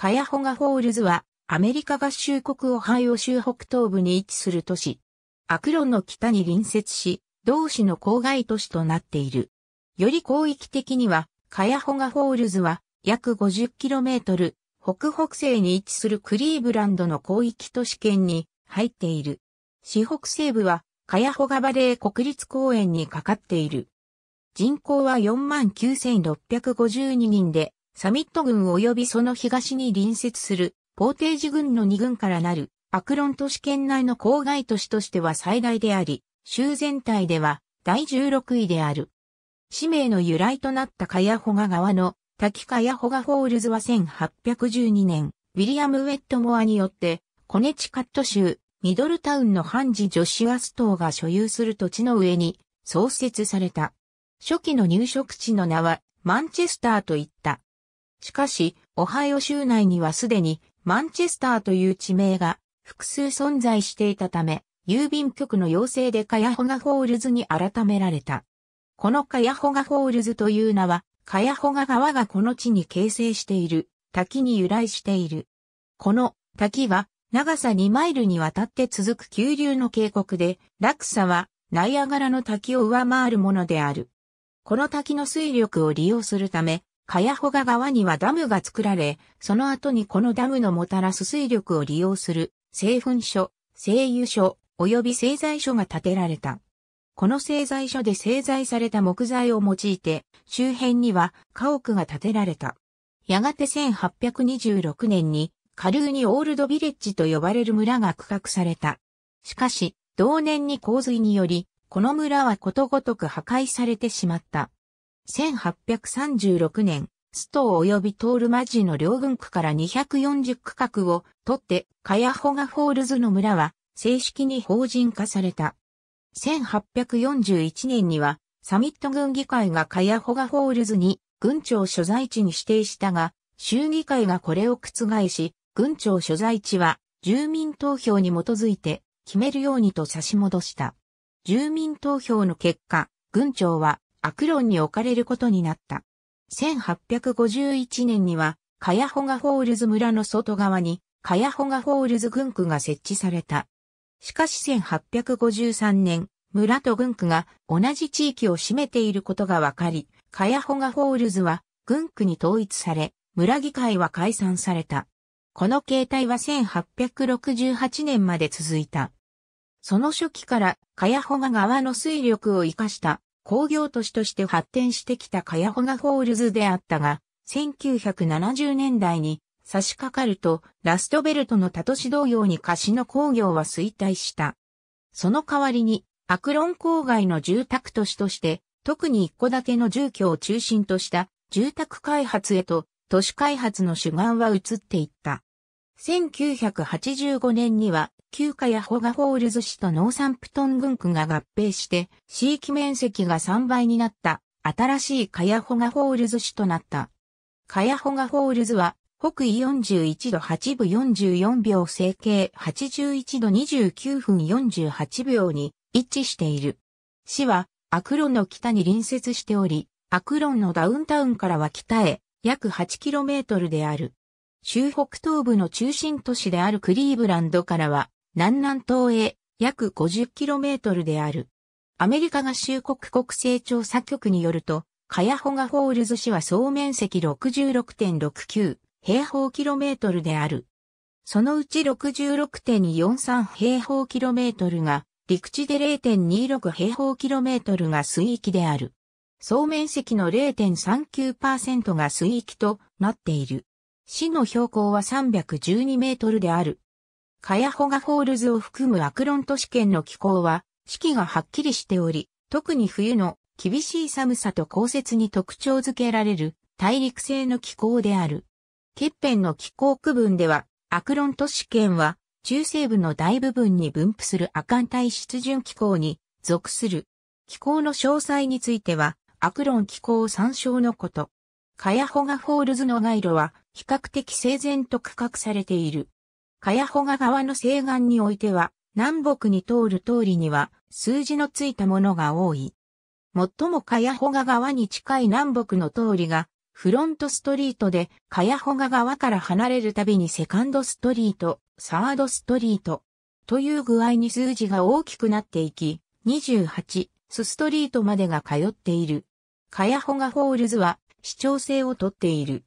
カヤホガフォールズは、アメリカ合衆国オハイオ州北東部に位置する都市。アクロンの北に隣接し、同市の郊外都市となっている。より広域的には、カヤホガフォールズは約 50km 北北西に位置するクリーブランドの広域都市圏に入っている。市北西部はカヤホガバレー国立公園にかかっている。人口は49,652人で、サミット軍及びその東に隣接するポーテージ軍の2軍からなるアクロン都市圏内の郊外都市としては最大であり、州全体では第16位である。市名の由来となったカヤホガ川の滝カヤホガホールズは1812年、ウィリアム・ウェットモアによってコネチカット州ミドルタウンのハンジ・ジョシュアス島が所有する土地の上に創設された。初期の入植地の名はマンチェスターといった。しかし、オハイオ州内にはすでにマンチェスターという地名が複数存在していたため、郵便局の要請でカヤホガホールズに改められた。このカヤホガホールズという名は、カヤホガ川がこの地に形成している滝に由来している。この滝は長さ2マイルにわたって続く急流の渓谷で、落差はナイアガラの滝を上回るものである。この滝の水力を利用するため、カヤホガ川にはダムが作られ、その後にこのダムのもたらす水力を利用する、製粉所、製油所、及び製材所が建てられた。この製材所で製材された木材を用いて、周辺には家屋が建てられた。やがて1826年に、カルーニオールドビレッジと呼ばれる村が区画された。しかし、同年に洪水により、この村はことごとく破壊されてしまった。1836年、ストー及びトールマジの両軍区から240区画を取って、カヤホガフォールズの村は正式に法人化された。1841年には、サミット軍議会がカヤホガフォールズに軍庁所在地に指定したが、州議会がこれを覆し、軍庁所在地は住民投票に基づいて決めるようにと差し戻した。住民投票の結果、軍庁はアクロンに置かれることになった。1851年には、カヤホガホールズ村の外側に、カヤホガホールズ軍区が設置された。しかし1853年、村と軍区が同じ地域を占めていることが分かり、カヤホガホールズは軍区に統一され、村議会は解散された。この形態は1868年まで続いた。その初期からカヤホガ側の水力を活かした工業都市として発展してきたカヤホガホールズであったが、1970年代に差し掛かると、ラストベルトの他都市同様に貸しの工業は衰退した。その代わりに、アクロン郊外の住宅都市として、特に一戸建ての住居を中心とした住宅開発へと都市開発の主眼は移っていった。1985年には旧家やホガホールズ市とノーサンプトン郡区が合併して、地域面積が3倍になった、新しいカヤホガホールズ市となった。カヤホガホールズは、北緯41度8分44秒整形81度29分48秒に位置している。市は、アクロンの北に隣接しており、アクロンのダウンタウンからは北へ約 8km である。州北東部の中心都市であるクリーブランドからは南南東へ約 50km である。アメリカ合衆国国勢調査局によると、カヤホガホールズ市は総面積66.69平方キロメートルである。そのうち6 6 4 3平方キロメートルが陸地で0.26平方キロメートルが水域である。総面積の0.39%が水域となっている。市の標高は312メートルである。カヤホガフォールズを含むアクロン都市圏の気候は、四季がはっきりしており、特に冬の厳しい寒さと降雪に特徴づけられる大陸性の気候である。欠片の気候区分では、アクロン都市圏は中西部の大部分に分布する亜寒帯湿潤気候に属する。気候の詳細については、アクロン気候参照のこと。カヤホガフォールズの街路は比較的整然と区画されている。カヤホガ川の西岸においては、南北に通る通りには、数字のついたものが多い。最もカヤホガ川に近い南北の通りが、フロントストリートで、カヤホガ川から離れるたびにセカンドストリート、サードストリート、という具合に数字が大きくなっていき、28、スストリートまでが通っている。カヤホガホールズは、市長制をとっている。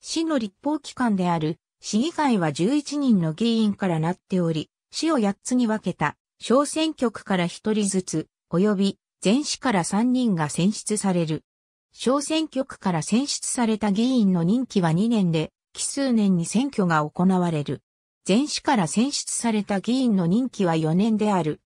市の立法機関である市議会は11人の議員からなっており、市を8つに分けた、小選挙区から1人ずつ、及び、全市から3人が選出される。小選挙区から選出された議員の任期は2年で、奇数年に選挙が行われる。全市から選出された議員の任期は4年である。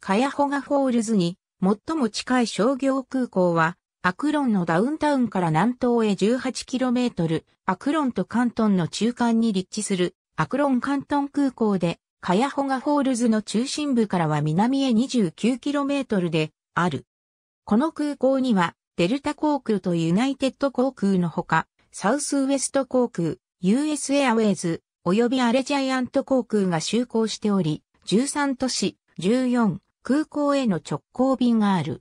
カヤホガフォールズに最も近い商業空港はアクロンのダウンタウンから南東へ 18km、アクロンと関東の中間に立地する、アクロン関東空港で、カヤホガホールズの中心部からは南へ 29km で、ある。この空港には、デルタ航空とユナイテッド航空のほか、サウスウエスト航空、US エアウェイズ、及びアレジャイアント航空が就航しており、13都市、14空港への直行便がある。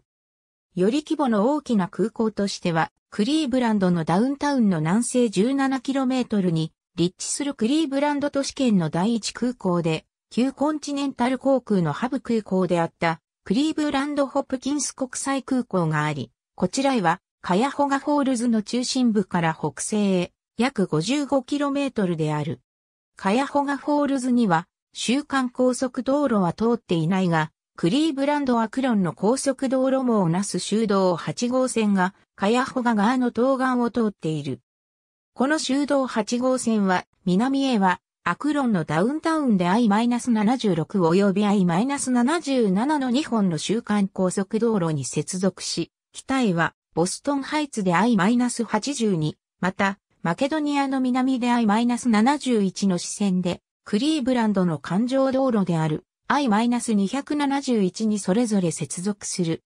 より規模の大きな空港としては、クリーブランドのダウンタウンの南西 17km に立地するクリーブランド都市圏の第一空港で、旧コンチネンタル航空のハブ空港であったクリーブランドホップキンス国際空港があり、こちらへはカヤホガホールズの中心部から北西へ約 55km である。カヤホガホールズには、週間高速道路は通っていないが、クリーブランドアクロンの高速道路網をなす修道8号線が、カヤホガ川の東岸を通っている。この修道8号線は、南へは、アクロンのダウンタウンで I-76 及び I-77 の2本の週間高速道路に接続し、北へはボストンハイツで I-82、また、マケドニアの南で I-71 の支線で、クリーブランドの環状道路である。I-271 にそれぞれ接続する。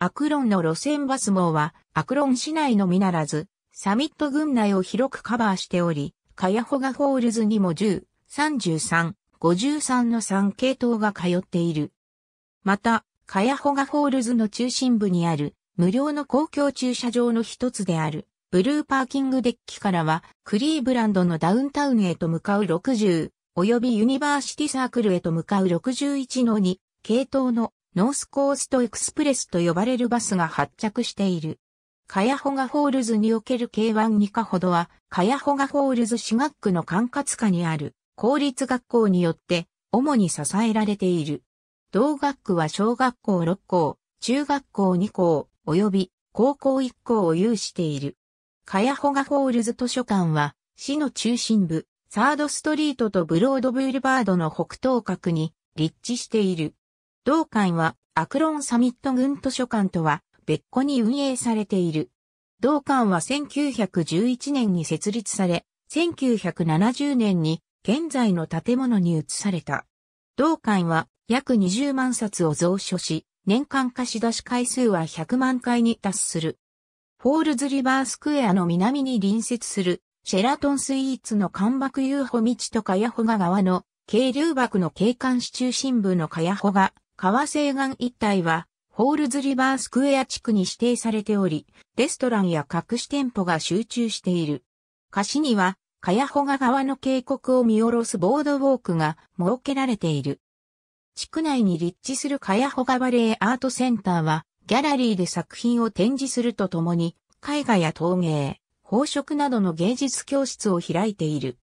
アクロンの路線バス網は、アクロン市内のみならず、サミット群内を広くカバーしており、カヤホガホールズにも10、33、53の3系統が通っている。また、カヤホガホールズの中心部にある、無料の公共駐車場の一つである、ブルーパーキングデッキからは、クリーブランドのダウンタウンへと向かう60、及びユニバーシティサークルへと向かう61の2系統のノースコーストエクスプレスと呼ばれるバスが発着している。カヤホガホールズにおける K1 2課ほどは、カヤホガホールズ私学区の管轄下にある公立学校によって主に支えられている。同学区は小学校6校、中学校2校、及び高校1校を有している。カヤホガホールズ図書館は、市の中心部、サードストリートとブロードブールバードの北東角に立地している。同館はアクロンサミット軍図書館とは別個に運営されている。同館は1911年に設立され、1970年に現在の建物に移された。同館は約20万冊を蔵書し、年間貸し出し回数は100万回に達する。フォールズリバースクエアの南に隣接するシェラトンスイーツの干爆遊歩道とカヤホガ川の渓流幕の景観市中心部のカヤホガ川西岸一帯はホールズリバースクエア地区に指定されており、レストランや各種店舗が集中している。歌詞には、カヤホガ川の渓谷を見下ろすボードウォークが設けられている。地区内に立地するカヤホガバレーアートセンターは、ギャラリーで作品を展示するとともに、絵画や陶芸、宝飾などの芸術教室を開いている。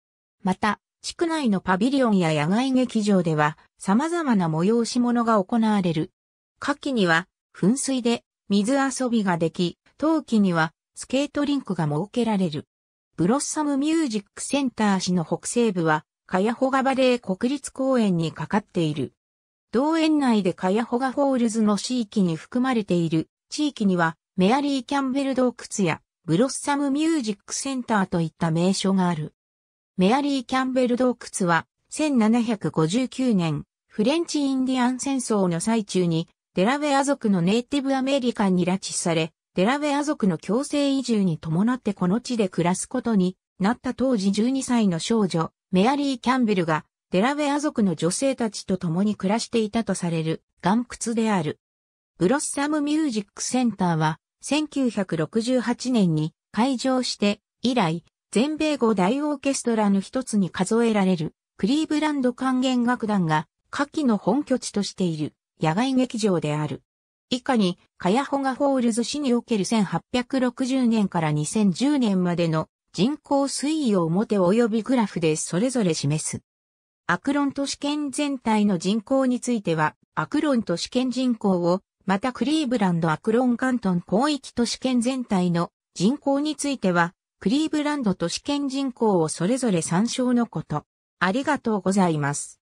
また、地区内のパビリオンや野外劇場では様々な催し物が行われる。夏季には噴水で水遊びができ、冬季にはスケートリンクが設けられる。ブロッサムミュージックセンター市の北西部は、カヤホガバレー国立公園にかかっている。同園内でカヤホガホールズの地域に含まれている地域には、メアリー・キャンベル洞窟やブロッサムミュージックセンターといった名所がある。メアリー・キャンベル洞窟は、1759年、フレンチ・インディアン戦争の最中に、デラウェア族のネイティブアメリカンに拉致され、デラウェア族の強制移住に伴ってこの地で暮らすことになった当時12歳の少女、メアリー・キャンベルが、デラウェア族の女性たちと共に暮らしていたとされる岩窟である。ブロッサムミュージックセンターは1968年に開場して以来、全米語大オーケストラの一つに数えられるクリーブランド管弦楽団が下記の本拠地としている野外劇場である。以下に、カヤホガホールズ市における1860年から2010年までの人口推移を表及びグラフでそれぞれ示す。アクロン都市圏全体の人口については、アクロン都市圏人口をまたクリーブランド・アクロン・カントン広域都市圏全体の人口については、クリーブランド都市圏人口をそれぞれ参照のこと。ありがとうございます。